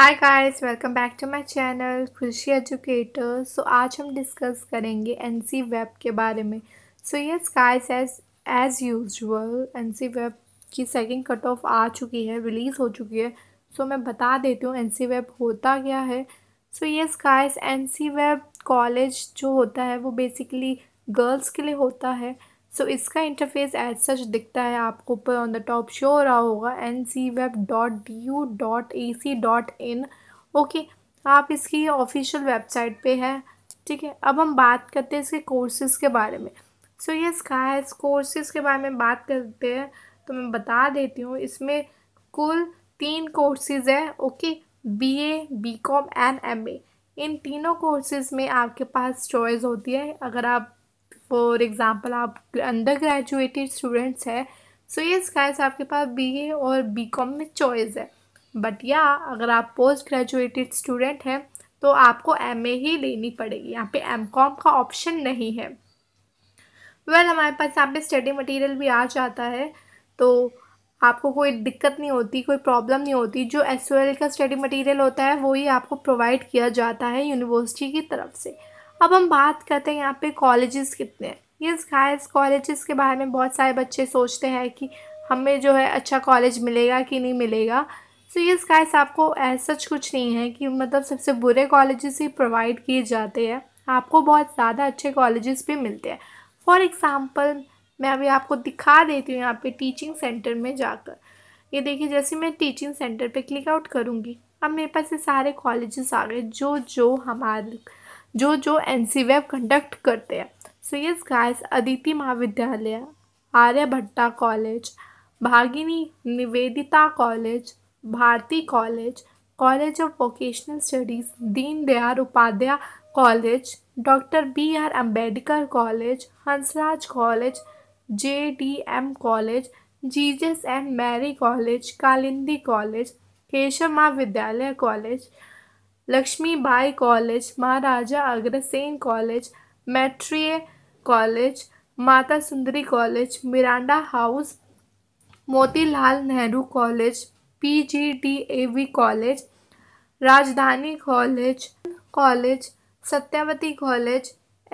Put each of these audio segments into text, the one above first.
Hi guys welcome back to my channel Khushi educator so आज हम discuss करेंगे N C web के बारे में so yes guys as as usual N C web की second cut off आ चुकी है रिलीज़ हो चुकी है सो so, मैं बता देती हूँ एन सी वेब होता क्या है so yes guys N C web college जो होता है वो बेसिकली गर्ल्स के लिए होता है सो so, इसका इंटरफेस एज सच दिखता है आपको ऊपर ऑन द टॉप शो हो रहा होगा N C web dot D U dot A C dot in okay आप इसकी ऑफिशियल वेबसाइट पे है ठीक है अब हम बात करते हैं इसके कोर्सेज़ के बारे में सो ये स्काइस कोर्सेज़ के बारे में बात करते हैं तो मैं बता देती हूँ इसमें कुल तीन कोर्सेज हैं okay B A B com and M A इन तीनों कोर्सेज़ में आपके पास चॉइस होती है अगर आप फॉर एग्ज़ाम्पल आप अंडर ग्रेजुएटेड स्टूडेंट्स हैं सो ये स्काइस आपके पास बी ए और बी कॉम में चॉइस है बट या अगर आप पोस्ट ग्रेजुएटेड स्टूडेंट हैं तो आपको एम ए ही लेनी पड़ेगी यहाँ पे कॉम का ऑप्शन नहीं है वेल well, हमारे पास यहाँ पे स्टडी मटेरियल भी आ जाता है तो आपको कोई दिक्कत नहीं होती कोई प्रॉब्लम नहीं होती जो एस का स्टडी मटेरियल होता है वही आपको प्रोवाइड किया जाता है यूनिवर्सिटी की तरफ से अब हम बात करते हैं यहाँ पे कॉलेजेस कितने हैं ये गाइस कॉलेजेस के बारे में बहुत सारे बच्चे सोचते हैं कि हमें जो है अच्छा कॉलेज मिलेगा कि नहीं मिलेगा सो ये गाइस आपको ऐसा कुछ नहीं है कि मतलब सबसे बुरे कॉलेजेस ही प्रोवाइड किए जाते हैं आपको बहुत ज़्यादा अच्छे कॉलेजेस भी मिलते हैं फॉर एग्ज़ाम्पल मैं अभी आपको दिखा देती हूँ यहाँ पे टीचिंग सेंटर में जाकर ये देखिए जैसे मैं टीचिंग सेंटर पे क्लिक आउट करूँगी अब मेरे पास ये सारे कॉलेजेस आ गए जो जो हमारे जो जो एन सी वेब कंडक्ट करते हैं सो yes guys Aditi Mahavidyalaya Aryabhatta college Bhagini Nivedita college Bharati college college of vocational studies Deendayal Upadhyaya college doctor B R Ambedkar college Hansraj college J D M college Jesus and Mary college Kalindi college Keshav Mahavidyalaya college Lakshmibai college Maharaja Agrasen college Maitreyi college Mata Sundari college Miranda house Motilal Nehru college P G D A V college Rajdhani college college Satyawati college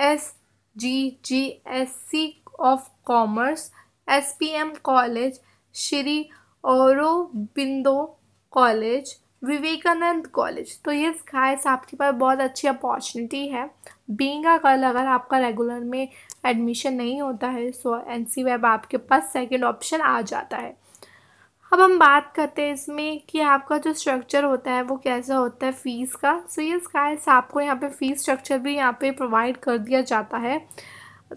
S G G S C of commerce S P M college Shri Aurobindo college Vivekananda college तो ये guys आपके पास बहुत अच्छी opportunity है being कल अगर आपका regular में एडमिशन नहीं होता है सो एन सी वेब आपके पास सेकेंड ऑप्शन आ जाता है अब हम बात करते हैं इसमें कि आपका जो स्ट्रक्चर होता है वो कैसा होता है फ़ीस का सो ये गाइस आपको यहाँ पे फ़ीस स्ट्रक्चर भी यहाँ पे प्रोवाइड कर दिया जाता है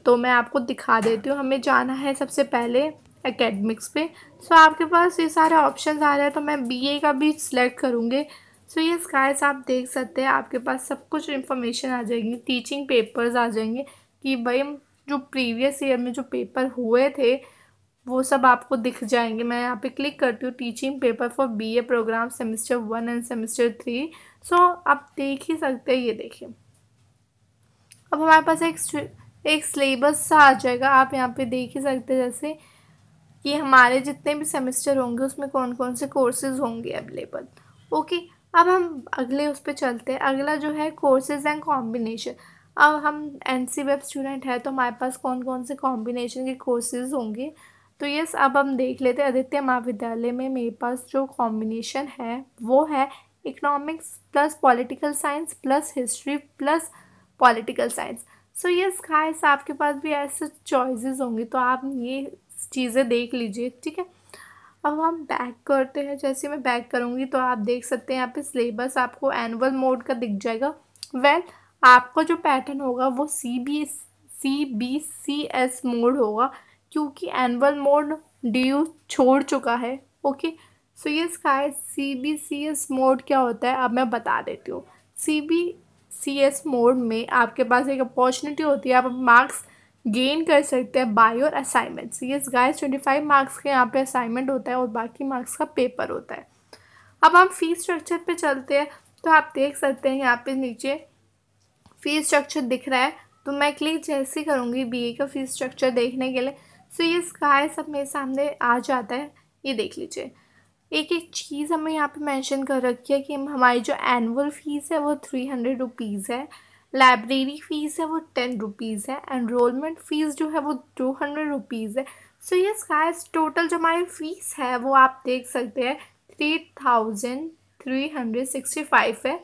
तो मैं आपको दिखा देती हूँ हमें जाना है सबसे पहले एकेडमिक्स पे सो so, आपके पास ये सारे ऑप्शन आ रहे हैं तो मैं बीए का भी सिलेक्ट करूँगी सो so, ये स्काइस आप देख सकते हैं आपके पास सब कुछ इन्फॉर्मेशन आ जाएगी टीचिंग पेपर्स आ जाएंगे कि भाई जो प्रीवियस ईयर में जो पेपर हुए थे वो सब आपको दिख जाएंगे मैं यहाँ पे क्लिक करती हूँ teaching paper for B A programme semester one and semester three so आप देख ही सकते हैं ये देखिए अब हमारे पास एक एक सिलेबस सा आ जाएगा आप यहाँ पे देख ही सकते हैं जैसे कि हमारे जितने भी सेमेस्टर होंगे उसमें कौन कौन से कोर्सेज होंगे अवेलेबल ओके अब हम अगले उस पर चलते हैं अगला जो है कोर्सेज एंड कॉम्बिनेशन अब हम एन सी वेब स्टूडेंट है तो हमारे पास कौन कौन से कॉम्बिनेशन के कोर्सेज होंगे तो यस अब हम देख लेते हैं आदित्य महाविद्यालय में मेरे पास जो कॉम्बिनेशन है वो है economics plus political science plus history plus political science so yes खास आपके पास भी ऐसे चॉइसेस होंगे तो आप ये चीज़ें देख लीजिए ठीक है अब हम बैक करते हैं जैसे मैं बैक करूँगी तो आप देख सकते हैं यहाँ पे सिलेबस आपको एनुअल मोड का दिख जाएगा वेल well, आपका जो पैटर्न होगा वो C B C B C S mode होगा क्योंकि एनुअल मोड डी यू छोड़ चुका है ओके सो ये स्काय C B C S mode क्या होता है अब मैं बता देती हूँ C B C S mode में आपके पास एक अपॉर्चुनिटी होती है आप मार्क्स गेन कर सकते हैं बाय योर असाइनमेंट्स ये गाइस फाइव मार्क्स के यहाँ पे असाइनमेंट होता है और बाकी मार्क्स का पेपर होता है अब हम फीस स्ट्रक्चर पे चलते हैं तो आप देख सकते हैं यहाँ पे नीचे फीस स्ट्रक्चर दिख रहा है तो मैं क्लिक जैसे करूँगी बी का फीस स्ट्रक्चर देखने के लिए सो ये गाय सब मेरे सामने आ जाता है ये देख लीजिए एक एक चीज़ हमें यहाँ पे मेंशन कर रखी है कि हमारी जो एनुअल फ़ीस है वो थ्री हंड्रेड रुपीज़ है लाइब्रेरी फ़ीस है वो टेन रुपीज़ है एनरोलमेंट फ़ीस जो है वो टू हंड्रेड रुपीज़ है सो ये गाइस टोटल जो हमारी फ़ीस है वो आप देख सकते हैं three thousand three hundred sixty five है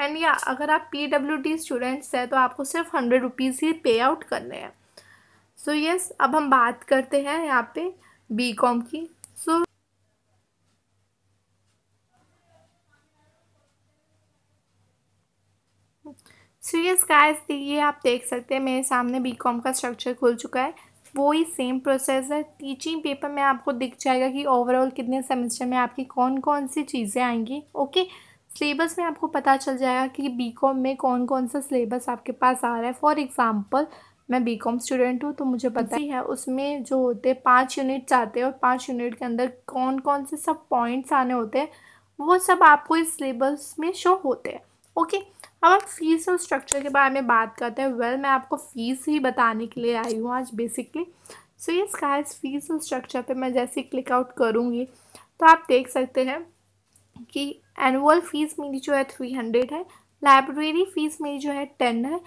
एंड या अगर आप पी डब्ल्यू डी स्टूडेंट्स हैं तो आपको सिर्फ हंड्रेड रुपीज़ ही पे आउट करने हैं सो so, यस yes, अब हम बात करते हैं यहाँ पे बी कॉम की so so, so yes guys ये आप देख सकते हैं मेरे सामने बीकॉम का स्ट्रक्चर खुल चुका है वो ही सेम प्रोसेस है टीचिंग पेपर में आपको दिख जाएगा कि ओवरऑल कितने सेमेस्टर में आपकी कौन कौन सी चीज़ें आएंगी ओके सिलेबस में आपको पता चल जाएगा कि कॉम में कौन कौन सा सिलेबस आपके पास आ रहा है फॉर एग्ज़ाम्पल मैं बी कॉम स्टूडेंट हूँ तो मुझे पता ही है उसमें जो होते हैं पाँच यूनिट्स आते हैं और पाँच यूनिट के अंदर कौन कौन से सब पॉइंट्स आने होते हैं वो सब आपको इस सिलेबस में शो होते हैं ओके अब हम फीस और स्ट्रक्चर के बारे में बात करते हैं वेल well, मैं आपको फ़ीस ही बताने के लिए आई हूँ आज बेसिकली सो ये स्काइज फीस और स्ट्रक्चर पे मैं जैसे क्लिक आउट करूँगी तो आप देख सकते हैं कि एनुअल फ़ीस मेरी जो है थ्री हंड्रेड है लाइब्रेरी फ़ीस मेरी जो है टेन है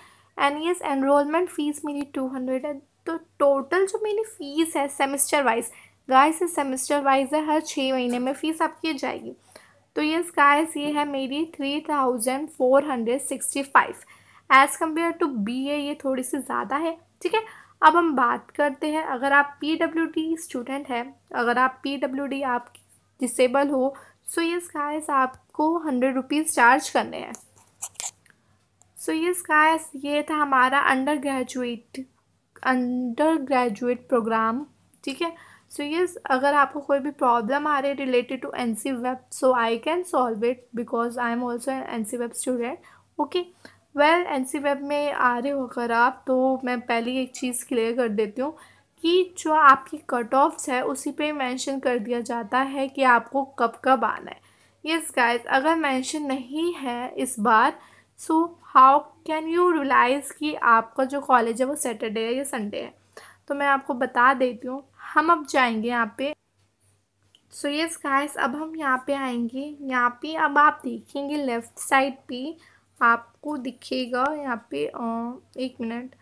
N E S enrolment fees मेरी टू हंड्रेड है तो टोटल जो मेरी फ़ीस है semester wise guys semester wise है हर छः महीने में फ़ीस आपकी जाएगी तो ये स्काइज ये है मेरी three thousand four hundred sixty five as compare to B A ये थोड़ी सी ज़्यादा है ठीक है अब हम बात करते हैं अगर आप पी डब्ल्यू डी स्टूडेंट हैं अगर आप पी डब्ल्यू डी आप डिसेबल हो सो ये स्काइस आपको हंड्रेड रुपीज़ चार्ज करने हैं सो ये स्काइस ये था हमारा undergraduate undergraduate programme ठीक है सो यस अगर आपको कोई भी प्रॉब्लम आ रही है related to N C web so I can solve it because I am also N C web student okay well N C web में आ रहे हो अगर आप तो मैं पहली एक चीज़ क्लियर कर देती हूँ कि जो आपकी कट ऑफ्स है उसी पे मेंशन कर दिया जाता है कि आपको कब कब आना है यस गाइस अगर मेंशन नहीं है इस बार so how can you realise कि आपका जो कॉलेज है वो सैटरडे है या संडे है तो मैं आपको बता देती हूँ हम अब जाएंगे यहाँ पे सो यस गाइस अब हम यहाँ पे आएंगे यहाँ पे अब आप देखेंगे लेफ़्ट साइड पे आपको दिखेगा यहाँ पे आ, एक मिनट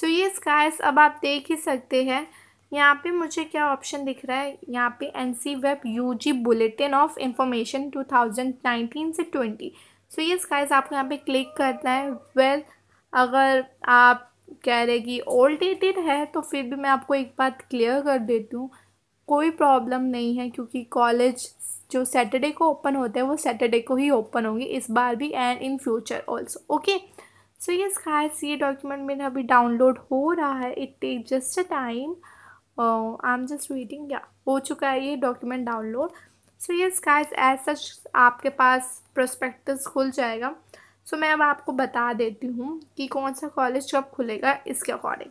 सो ये स्काइस अब आप देख ही सकते हैं यहाँ पे मुझे क्या ऑप्शन दिख रहा है यहाँ पे N C web U G bulletin of information two thousand nineteen से ट्वेंटी सो ये स्काइस आपको यहाँ पे क्लिक करना है वेल well, अगर आप कह रहे कि ओल्ड डेटेड है तो फिर भी मैं आपको एक बात क्लियर कर देती हूँ कोई प्रॉब्लम नहीं है क्योंकि कॉलेज जो सैटरडे को ओपन होते हैं वो सैटरडे को ही ओपन होंगे इस बार भी and in future also okay so yes guys ये डॉक्यूमेंट मेरा अभी डाउनलोड हो रहा है it take just a time I am just waiting या हो चुका है ये document download so yes guys as such आपके पास प्रोस्पेक्टस खुल जाएगा सो so, मैं अब आपको बता देती हूँ कि कौन सा कॉलेज कब खुलेगा इसके अकॉर्डिंग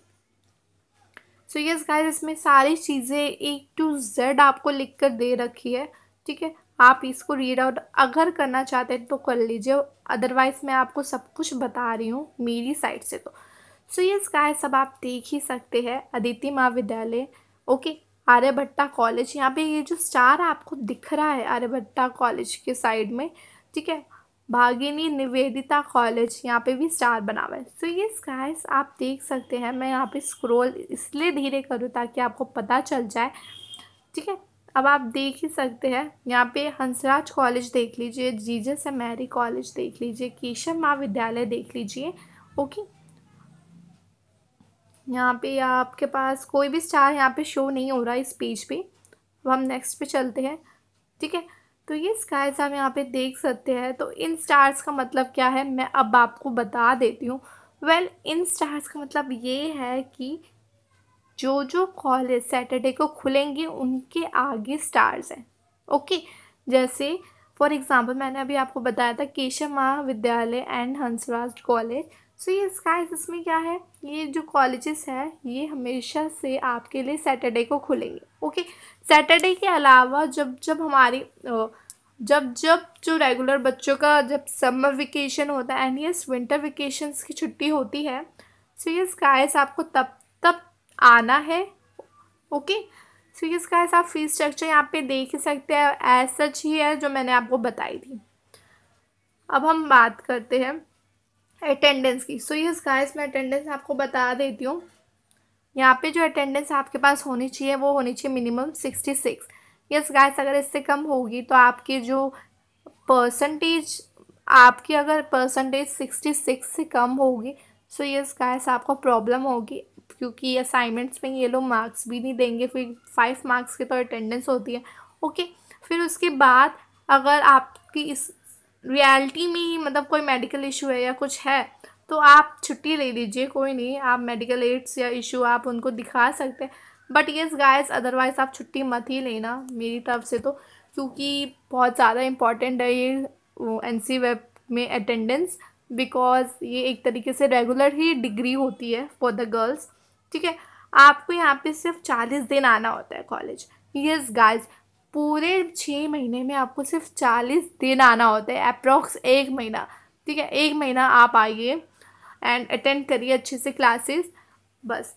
सो यस गाइस इसमें सारी चीज़ें ए टू जेड आपको लिख कर दे रखी है ठीक है आप इसको रीड आउट अगर करना चाहते हैं तो कर लीजिए अदरवाइज़ मैं आपको सब कुछ बता रही हूँ मेरी साइड से तो सो ये स्काय सब आप देख ही सकते हैं अदिति महाविद्यालय ओके आर्यभट्टा कॉलेज यहाँ पे ये जो स्टार आपको दिख रहा है आर्यभट्टा कॉलेज के साइड में ठीक है भागिनी निवेदिता कॉलेज यहाँ पे भी स्टार बना हुआ है सो ये स्काइस आप देख सकते हैं मैं यहाँ पे स्क्रॉल इसलिए धीरे करूँ ताकि आपको पता चल जाए ठीक है अब आप देख ही सकते हैं यहाँ पे हंसराज कॉलेज देख लीजिए जीजस एम मैरी कॉलेज देख लीजिए केशव महाविद्यालय देख लीजिए ओके यहाँ पे आपके पास कोई भी स्टार यहाँ पे शो नहीं हो रहा इस पेज पे अब हम नेक्स्ट पे चलते हैं ठीक है तो ये स्काइज हम यहाँ पे देख सकते हैं तो इन स्टार्स का मतलब क्या है मैं अब आपको बता देती हूँ वेल well, इन स्टार्स का मतलब ये है कि जो जो कॉलेज सैटरडे को खुलेंगे उनके आगे स्टार्स हैं ओके जैसे फॉर एग्ज़ाम्पल मैंने अभी आपको बताया था केशव महाविद्यालय एंड हंसराज कॉलेज सो ये स्काइज इसमें क्या है ये जो कॉलेजेस है ये हमेशा से आपके लिए सैटरडे को खुलेंगे ओके सैटरडे के अलावा जब जब हमारी जब जब जो रेगुलर बच्चों का जब समर वेकेशन होता है एंड यस विंटर वेकेशंस की छुट्टी होती है सो ये स्काइज आपको तब आना है ओके सो ये इसका ऐसा फीस स्ट्रक्चर यहाँ पे देख सकते हैं ऐसा ही है जो मैंने आपको बताई थी अब हम बात करते हैं अटेंडेंस की सो ये गाइस मैं अटेंडेंस आपको बता देती हूँ यहाँ पे जो अटेंडेंस आपके पास होनी चाहिए वो होनी चाहिए minimum sixty six yes guys अगर इससे कम होगी तो आपकी जो परसेंटेज आपकी अगर परसेंटेज सिक्सटी सिक्स से कम होगी सो यस गाइस आपको प्रॉब्लम होगी क्योंकि असाइनमेंट्स में ये लोग मार्क्स भी नहीं देंगे फिर फाइव मार्क्स के तो अटेंडेंस होती है ओके फिर उसके बाद अगर आपकी इस रियलिटी में ही मतलब कोई मेडिकल इशू है या कुछ है तो आप छुट्टी ले लीजिए कोई नहीं आप मेडिकल एड्स या इशू आप उनको दिखा सकते हैं बट येस गाइस अदरवाइज़ आप छुट्टी मत ही लेना मेरी तरफ से तो क्योंकि बहुत ज़्यादा इम्पॉर्टेंट है ये एन सी वेब में अटेंडेंस बिकॉज ये एक तरीके से रेगुलर ही डिग्री होती है फॉर द गर्ल्स ठीक है आपको यहाँ पे सिर्फ चालीस दिन आना होता है कॉलेज यस गाइस पूरे छः महीने में आपको सिर्फ चालीस दिन आना होता है अप्रॉक्स एक महीना ठीक है एक महीना आप आइए एंड अटेंड करिए अच्छे से क्लासेस बस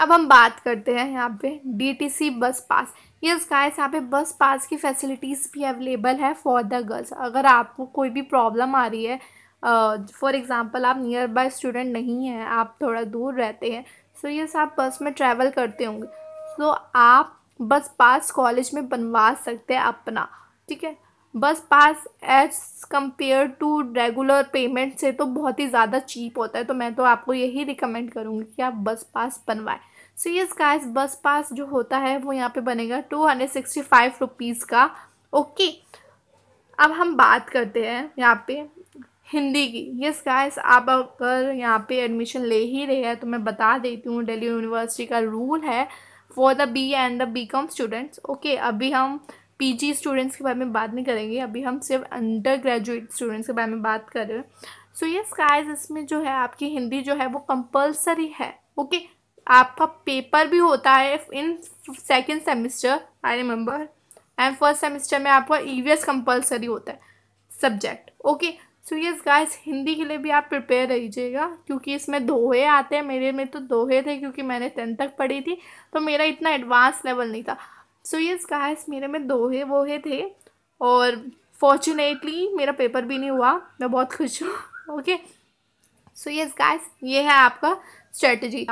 अब हम बात करते हैं यहाँ पे डीटीसी बस पास यस गाइस यहाँ पे बस पास की फैसिलिटीज़ भी अवेलेबल है फॉर द गर्ल्स अगर आपको कोई भी प्रॉब्लम आ रही है फॉर एग्ज़ाम्पल आप नियर बाय स्टूडेंट नहीं हैं आप थोड़ा दूर रहते हैं सो so, ये आप बस में ट्रैवल करते होंगे सो so, आप बस पास कॉलेज में बनवा सकते हैं अपना ठीक है bus pass as compare to regular payment से तो बहुत ही ज़्यादा चीप होता है तो मैं तो आपको यही रिकमेंड करूँगी कि आप बस पास बनवाएं सो ये गाइस बस पास जो होता है वो यहाँ पे बनेगा two hundred sixty five rupees का ओके अब हम बात करते हैं यहाँ पे हिंदी की यस गाइस आप अगर यहाँ पे एडमिशन ले ही रहे हैं तो मैं बता देती हूँ दिल्ली यूनिवर्सिटी का रूल है for the B and the B com students okay अभी हम पीजी स्टूडेंट्स के बारे में बात नहीं करेंगे अभी हम सिर्फ अंडर ग्रेजुएट स्टूडेंट्स के बारे में बात कर रहे हैं सो यस गाइस इसमें जो है आपकी हिंदी जो है वो कंपल्सरी है ओके okay? आपका पेपर भी होता है in second semester I remember and first semester में आपका ई वी एस कंपल्सरी होता है subject okay okay? So yes guys Hindi के लिए भी आप प्रिपेयर रहिएगा क्योंकि इसमें दोहे आते हैं मेरे में तो दोहे थे क्योंकि मैंने टेंथ तक पढ़ी थी तो मेरा इतना एडवांस लेवल नहीं था सो यस गाइस मेरे में दोहे वोहे थे और फॉर्चुनेटली मेरा पेपर भी नहीं हुआ मैं बहुत खुश हूँ ओके सो यस गाइस ये है आपका स्ट्रेटजी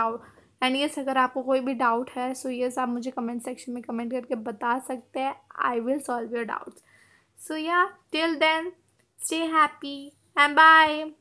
एंड यस अगर आपको कोई भी डाउट है सो so यस yes, आप मुझे कमेंट सेक्शन में कमेंट करके बता सकते हैं I will solve your doubts so yeah till then Stay happy and bye.